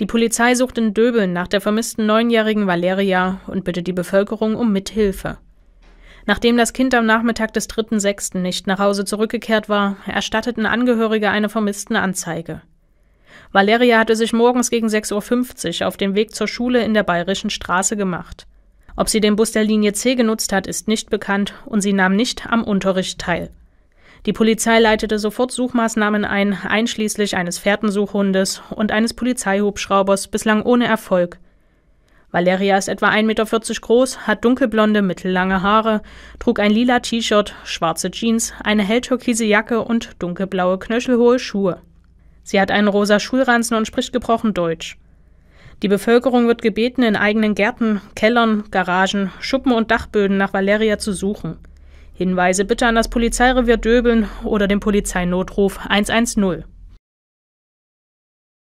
Die Polizei sucht in Döbeln nach der vermissten neunjährigen Valeria und bittet die Bevölkerung um Mithilfe. Nachdem das Kind am Nachmittag des 3.6. nicht nach Hause zurückgekehrt war, erstatteten Angehörige eine vermissten Anzeige. Valeria hatte sich morgens gegen 6.50 Uhr auf den Weg zur Schule in der Bayerischen Straße gemacht. Ob sie den Bus der Linie C genutzt hat, ist nicht bekannt und sie nahm nicht am Unterricht teil. Die Polizei leitete sofort Suchmaßnahmen ein, einschließlich eines Fährtensuchhundes und eines Polizeihubschraubers, bislang ohne Erfolg. Valeria ist etwa 1,40 Meter groß, hat dunkelblonde, mittellange Haare, trug ein lila T-Shirt, schwarze Jeans, eine helltürkise Jacke und dunkelblaue, knöchelhohe Schuhe. Sie hat einen rosa Schulranzen und spricht gebrochen Deutsch. Die Bevölkerung wird gebeten, in eigenen Gärten, Kellern, Garagen, Schuppen und Dachböden nach Valeria zu suchen. Hinweise bitte an das Polizeirevier Döbeln oder den Polizeinotruf 110.